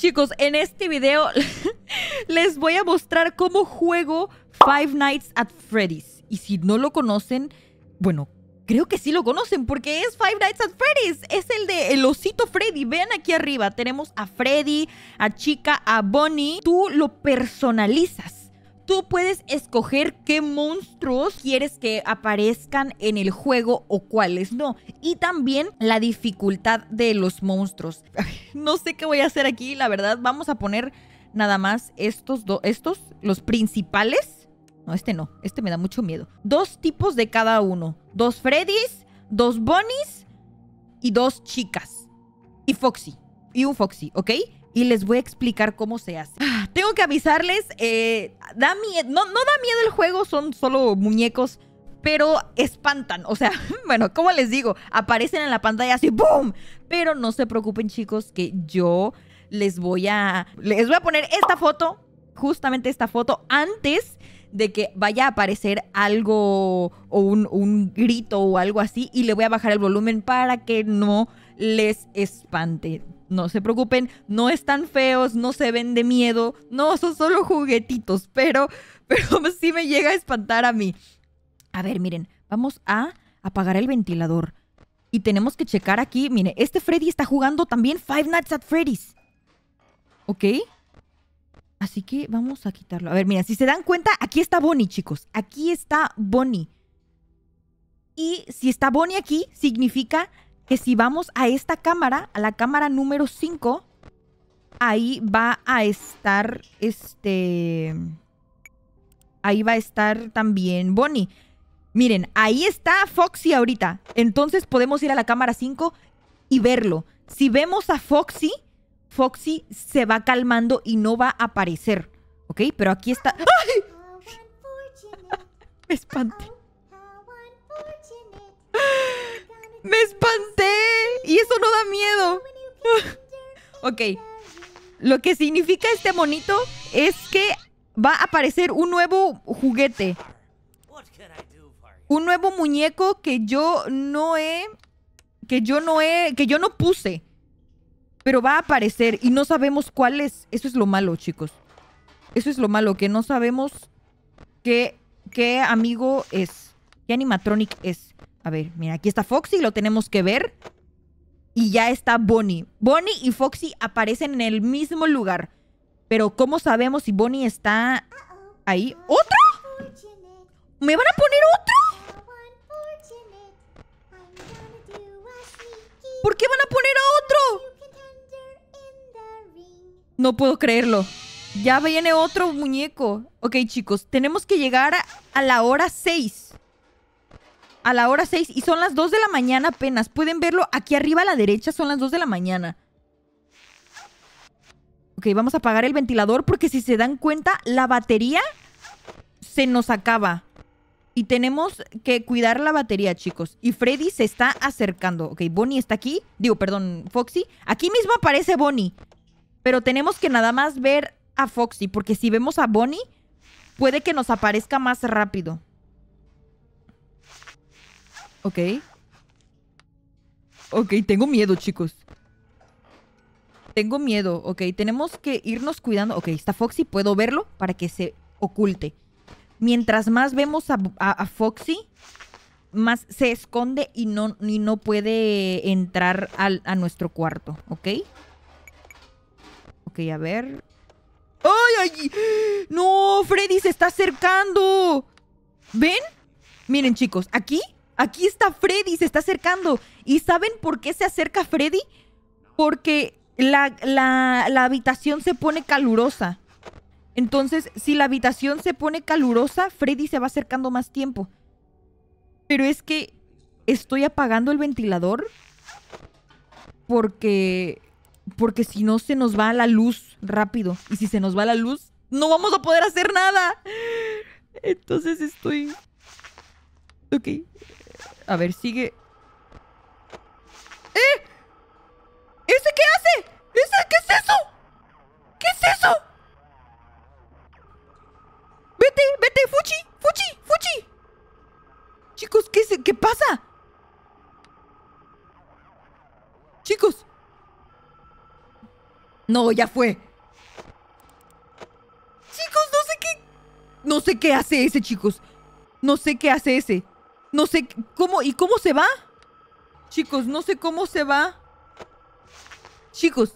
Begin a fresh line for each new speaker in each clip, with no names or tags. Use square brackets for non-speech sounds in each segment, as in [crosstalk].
Chicos, en este video [laughs] les voy a mostrar cómo juego Five Nights at Freddy's. Y si no lo conocen, bueno, creo que sí lo conocen porque es Five Nights at Freddy's. Es el de el osito Freddy. Vean aquí arriba, tenemos a Freddy, a Chica, a Bonnie. Tú lo personalizas. Tú puedes escoger qué monstruos quieres que aparezcan en el juego o cuáles no. Y también la dificultad de los monstruos. no sé qué voy a hacer aquí, la verdad. Vamos a poner nada más estos dos, estos, los principales. No, este no, este me da mucho miedo. Dos tipos de cada uno. Dos Freddys, dos Bonnies y dos chicas. Y Foxy. Y un Foxy, ¿ok? y les voy a explicar cómo se hace. Ah, tengo que avisarles, eh, da miedo, no, no da miedo el juego, son solo muñecos, pero espantan. O sea, [laughs] bueno, ¿cómo les digo? Aparecen en la pantalla así, ¡boom! Pero no se preocupen chicos que yo les voy a, les voy a poner esta foto, justamente esta foto, antes de que vaya a aparecer algo o un, un grito o algo así y le voy a bajar el volumen para que no les espante no se preocupen, no están feos, no se ven de miedo, no, son solo juguetitos, pero, [laughs] pero sí me llega a espantar a mí. A ver, miren, vamos a apagar el ventilador. Y tenemos que checar aquí, mire, este Freddy está jugando también Five Nights at Freddy's. ¿Ok? Así que vamos a quitarlo. A ver, miren, si se dan cuenta, aquí está Bonnie, chicos. Aquí está Bonnie. Y si está Bonnie aquí, significa que si vamos a esta cámara, a la cámara número 5, ahí va a estar este... Ahí va a estar también Bonnie. Miren, ahí está Foxy ahorita. Entonces podemos ir a la cámara 5 y verlo. Si vemos a Foxy, Foxy se va calmando y no va a aparecer. ¿Ok? Pero aquí está... [laughs] ¡Ay! [laughs] Me espanté. Y eso no da miedo. [laughs] ok. Lo que significa este monito es que va a aparecer un nuevo juguete. Un nuevo muñeco que yo no he... Que yo no he... Que yo no puse. Pero va a aparecer y no sabemos cuál es. Eso es lo malo, chicos. Eso es lo malo, que no sabemos qué, qué amigo es. ¿Qué animatronic es? A ver, mira, aquí está Foxy, lo tenemos que ver. Y ya está Bonnie. Bonnie y Foxy aparecen en el mismo lugar. Pero ¿cómo sabemos si Bonnie está ahí? ¿Otro? ¿Me van a poner otro? ¿Por qué van a poner a otro? No puedo creerlo. Ya viene otro muñeco. Ok, chicos, tenemos que llegar a la hora 6 a la hora 6 y son las 2 de la mañana apenas. Pueden verlo aquí arriba a la derecha, son las 2 de la mañana. Ok, vamos a apagar el ventilador porque si se dan cuenta, la batería se nos acaba. Y tenemos que cuidar la batería, chicos. Y Freddy se está acercando. Ok, Bonnie está aquí. Digo, perdón, Foxy. Aquí mismo aparece Bonnie. Pero tenemos que nada más ver a Foxy porque si vemos a Bonnie, puede que nos aparezca más rápido. Ok. Ok, tengo miedo, chicos. Tengo miedo. Ok, tenemos que irnos cuidando. Ok, está Foxy. Puedo verlo para que se oculte. Mientras más vemos a, Foxy, más se esconde y no, no puede entrar a nuestro cuarto. ¿Ok? Ok, a ver. ¡Ay, ay! ¡No! ¡Freddy se está acercando! ¿Ven? Miren, chicos, aquí Aquí está Freddy, se está acercando. ¿Y saben por qué se acerca Freddy? Porque la, la, habitación se pone calurosa. Entonces, si la habitación se pone calurosa, Freddy se va acercando más tiempo. Pero es que estoy apagando el ventilador porque porque si no se nos va la luz rápido y si se nos va la luz no vamos a poder hacer nada. Entonces estoy Ok. A ver, sigue. ¡Eh! ¿Ese qué hace? ¿Ese qué es eso? ¿Qué es eso? ¡Vete, vete! ¡Fuchi! ¡Fuchi! ¡Fuchi! Chicos, ¿qué, se, qué pasa? Chicos. No, ya fue. Chicos, no sé qué... No sé qué hace ese, chicos. No sé qué hace ese. No sé cómo... ¿Y cómo se va? Chicos, no sé cómo se va. Chicos,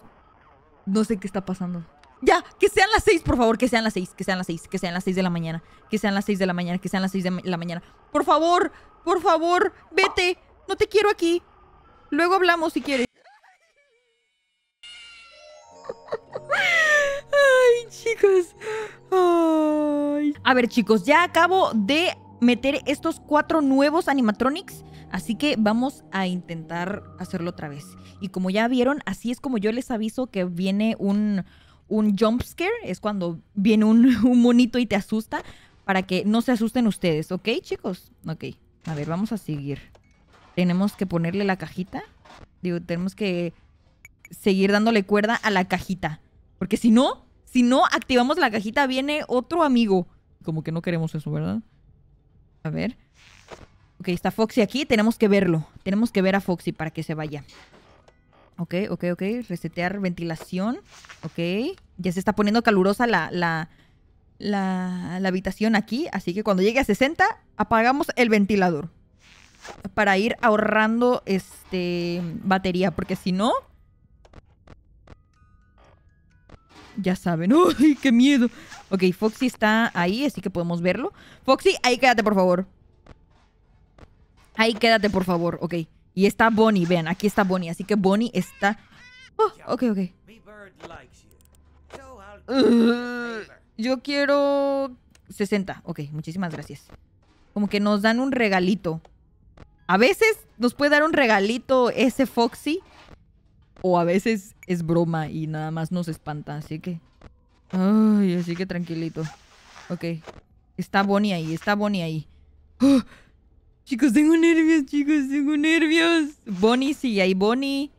no sé qué está pasando. Ya, que sean las seis, por favor, que sean las seis, que sean las seis, que sean las seis de la mañana, que sean las seis de la mañana, que sean las seis de la mañana. Por favor, por favor, vete. No te quiero aquí. Luego hablamos si quieres. [laughs] Ay, chicos. Ay. A ver, chicos, ya acabo de meter estos cuatro nuevos animatronics. Así que vamos a intentar hacerlo otra vez. Y como ya vieron, así es como yo les aviso que viene un, un jump scare. Es cuando viene un, [laughs] un monito y te asusta. Para que no se asusten ustedes, ¿ok, chicos? Ok. A ver, vamos a seguir. Tenemos que ponerle la cajita. Digo, tenemos que seguir dándole cuerda a la cajita. Porque si no, si no activamos la cajita, viene otro amigo. Como que no queremos eso, ¿verdad? A ver. Ok, está Foxy aquí. Tenemos que verlo. Tenemos que ver a Foxy para que se vaya. Ok, ok, ok. Resetear ventilación. Ok. Ya se está poniendo calurosa la, la, la, habitación aquí. Así que cuando llegue a 60, apagamos el ventilador. Para ir ahorrando este batería. Porque si no, Ya saben. ¡Uy, [laughs] qué miedo! Ok, Foxy está ahí, así que podemos verlo. Foxy, ahí quédate, por favor. Ahí quédate, por favor. Ok. Y está Bonnie, vean, aquí está Bonnie. Así que Bonnie está... Oh, ok, ok. Uh, yo quiero 60. Ok, muchísimas gracias. Como que nos dan un regalito. A veces nos puede dar un regalito ese Foxy o a veces es broma y nada más nos espanta, así que... Ay, así que tranquilito. Ok. Está Bonnie ahí, está Bonnie ahí. ¡Ah! Chicos, tengo nervios, chicos, tengo nervios. Bonnie sigue ahí, Bonnie.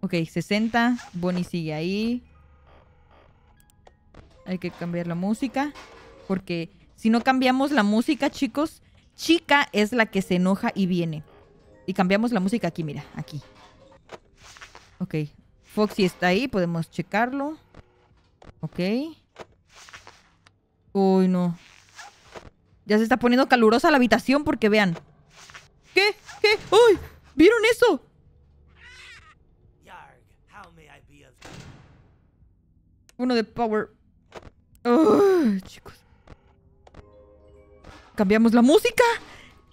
Ok, 60. Bonnie sigue ahí. Hay que cambiar la música. Porque si no cambiamos la música, chicos, chica es la que se enoja y viene. Y cambiamos la música aquí, mira, aquí. Ok. Foxy está ahí, podemos checarlo. Ok. Uy, no. Ya se está poniendo calurosa la habitación porque vean. ¿Qué? ¿Qué? ¡Uy! ¿Vieron eso? Uno de Power. Uy, chicos. Cambiamos la música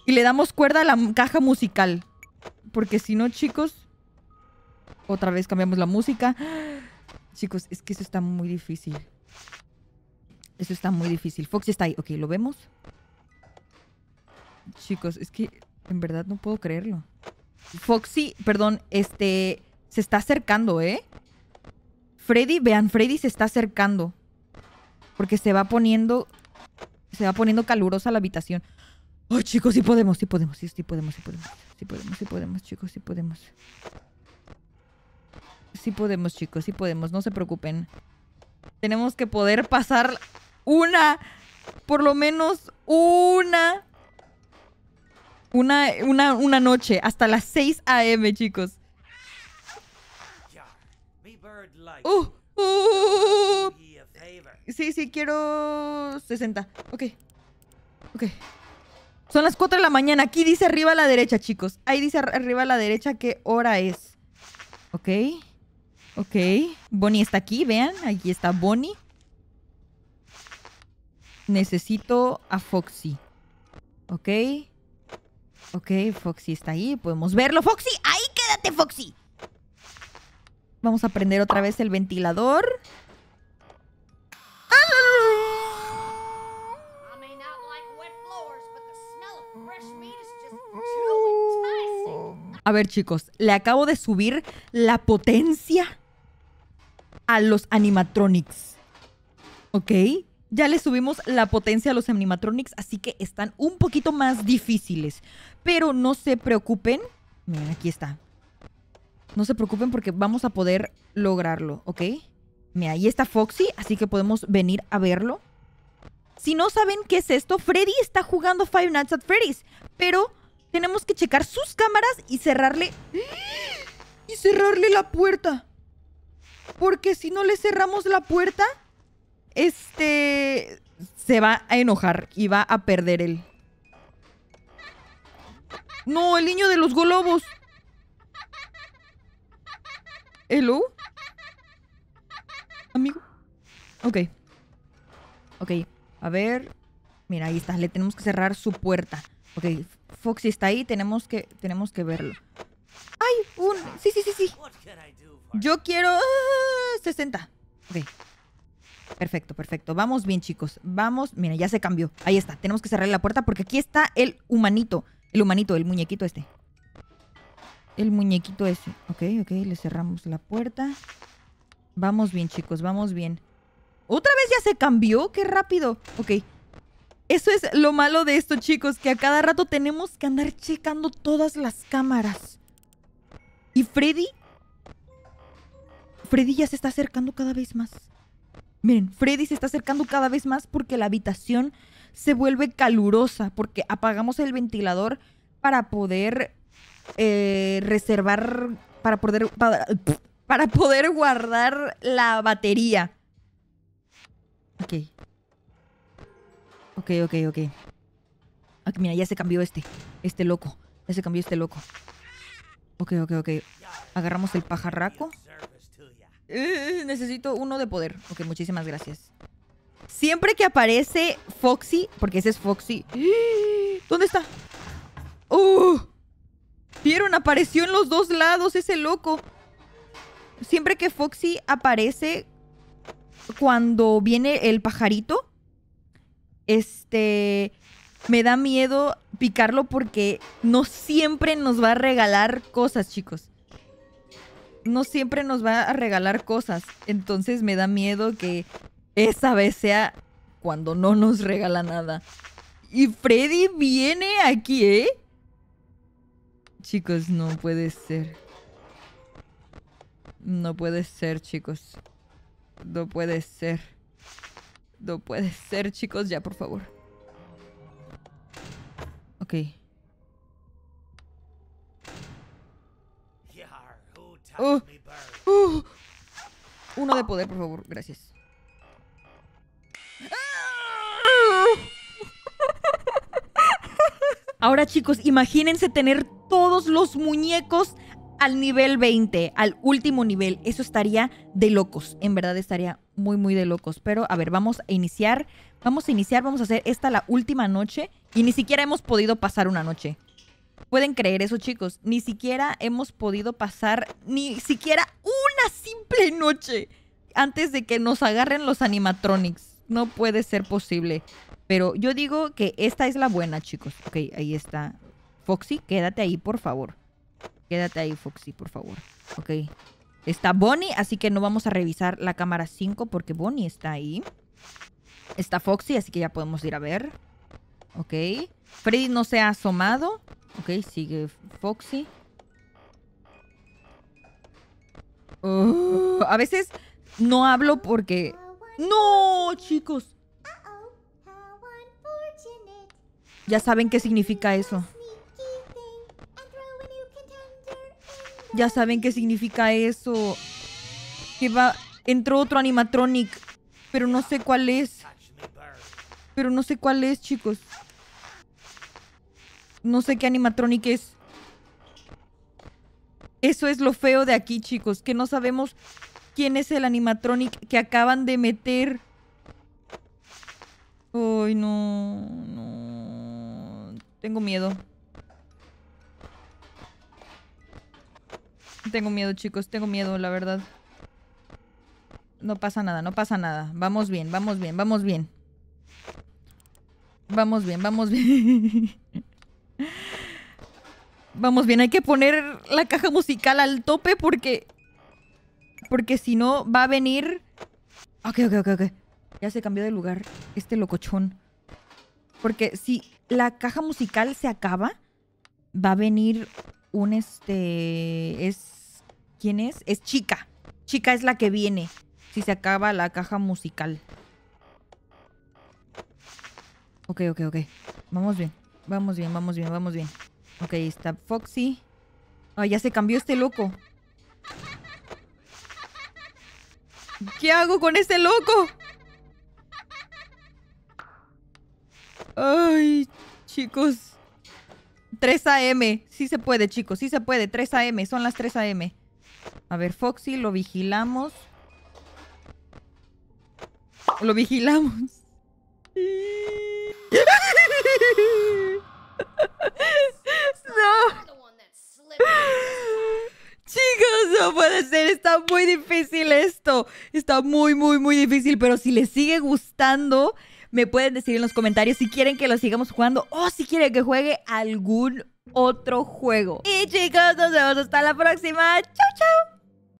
y le damos cuerda a la caja musical. Porque si no, chicos, otra vez cambiamos la música. [gasps] Chicos, es que eso está muy difícil. Eso está muy difícil. Foxy está ahí. Ok, ¿lo vemos? Chicos, es que en verdad no puedo creerlo. Foxy, perdón, este... Se está acercando, ¿eh? Freddy, vean, Freddy se está acercando. Porque se va poniendo... Se va poniendo calurosa la habitación. Ay, chicos, sí podemos, sí podemos, sí, sí podemos, sí podemos. Sí podemos, sí podemos, chicos, sí podemos. Sí podemos, chicos, sí podemos, no se preocupen. Tenemos que poder pasar una, por lo menos una, una, una, noche, hasta las 6 a.m., chicos. Uh, uh, uh, sí, sí, quiero 60. Ok. Ok. Son las 4 de la mañana. Aquí dice arriba a la derecha, chicos. Ahí dice arriba a la derecha qué hora es. Ok. Ok. Bonnie está aquí, vean. Aquí está Bonnie. Necesito a Foxy. Ok. Ok, Foxy está ahí. Podemos verlo. ¡Foxy! ¡Ahí quédate, Foxy! Vamos a prender otra vez el ventilador. A ver, chicos, le acabo de subir la potencia a los animatronics. ¿Ok? Ya le subimos la potencia a los animatronics, así que están un poquito más difíciles. Pero no se preocupen. Miren, aquí está. No se preocupen porque vamos a poder lograrlo, ¿ok? Mira, ahí está Foxy, así que podemos venir a verlo. Si no saben qué es esto, Freddy está jugando Five Nights at Freddy's, pero tenemos que checar sus cámaras y cerrarle... [gasps] ¡Y cerrarle la puerta! Porque si no le cerramos la puerta, este se va a enojar y va a perder él. No, el niño de los globos. ¿Hello? Amigo. Ok. Ok. A ver. Mira, ahí está. Le tenemos que cerrar su puerta. Ok. Foxy está ahí. Tenemos que, tenemos que verlo. ¡Ay! Un... Sí, sí, sí, sí. Yo quiero 60. Ah, ok. Perfecto, perfecto. Vamos bien, chicos. Vamos. Mira, ya se cambió. Ahí está. Tenemos que cerrar la puerta porque aquí está el humanito. El humanito, el muñequito este. El muñequito ese. Ok, ok. Le cerramos la puerta. Vamos bien, chicos. Vamos bien. ¿Otra vez ya se cambió? ¡Qué rápido! Ok. Eso es lo malo de esto, chicos. Que a cada rato tenemos que andar checando todas las cámaras. Y Freddy Freddy ya se está acercando cada vez más. Miren, Freddy se está acercando cada vez más porque la habitación se vuelve calurosa, porque apagamos el ventilador para poder eh, reservar, para poder, para, poder guardar la batería. Ok. Ok, ok, ok. mira, ya se cambió este. Este loco. Ya se cambió este loco. Ok, ok, ok. Agarramos el pajarraco. Eh, necesito uno de poder. Ok, muchísimas gracias. Siempre que aparece Foxy, porque ese es Foxy. [gasps] ¿Dónde está? ¡Uh! ¿Vieron? Apareció en los dos lados ese loco. Siempre que Foxy aparece cuando viene el pajarito, este, me da miedo picarlo porque no siempre nos va a regalar cosas, chicos no siempre nos va a regalar cosas. Entonces me da miedo que esa vez sea cuando no nos regala nada. Y Freddy viene aquí, ¿eh? Chicos, no puede ser. No puede ser, chicos. No puede ser. No puede ser, chicos. Ya, por favor. Ok. Uh, uh, uno de poder, por favor. Gracias. [laughs] Ahora chicos, imagínense tener todos los muñecos al nivel 20, al último nivel. Eso estaría de locos. En verdad estaría muy, muy de locos. Pero a ver, vamos a iniciar. Vamos a iniciar, vamos a hacer esta la última noche. Y ni siquiera hemos podido pasar una noche pueden creer eso, chicos. Ni siquiera hemos podido pasar ni siquiera una simple noche antes de que nos agarren los animatronics. No puede ser posible. Pero yo digo que esta es la buena, chicos. Ok, ahí está. Foxy, quédate ahí, por favor. Quédate ahí, Foxy, por favor. Ok. Está Bonnie, así que no vamos a revisar la cámara 5 porque Bonnie está ahí. Está Foxy, así que ya podemos ir a ver. Ok. Freddy no se ha asomado. Ok, sigue Foxy. Uh. a veces no hablo porque... ¡No, chicos! Ya saben qué significa eso. Ya saben qué significa eso. Que va... Entró otro animatronic, pero no sé cuál es. Pero no sé cuál es, chicos. No sé qué animatronic es. Eso es lo feo de aquí, chicos, que no sabemos quién es el animatronic que acaban de meter. Ay, no, no. Tengo miedo. Tengo miedo, chicos, tengo miedo, la verdad. No pasa nada, no pasa nada. Vamos bien, vamos bien, vamos bien. Vamos bien, vamos bien. [laughs] vamos bien, hay que poner la caja musical al tope porque... Porque si no va a venir... Ok, ok, ok, ok. Ya se cambió de lugar este locochón. Porque si la caja musical se acaba, va a venir un este... Es... ¿Quién es? Es chica. Chica es la que viene si se acaba la caja musical. Ok, ok, ok. Vamos bien. Vamos bien, vamos bien, vamos bien. Ok, está Foxy. Ay, ya se cambió este loco. ¿Qué hago con este loco? Ay, chicos. 3 a.m. Sí se puede, chicos. Sí se puede. 3 a.m. Son las 3 a.m. A ver, Foxy, lo vigilamos. Lo vigilamos. [laughs] No. Chicos, no puede ser, está muy difícil esto. Está muy, muy, muy difícil, pero si les sigue gustando, me pueden decir en los comentarios si quieren que lo sigamos jugando o si quieren que juegue algún otro juego. Y chicos, nos vemos hasta la próxima. Chao, chau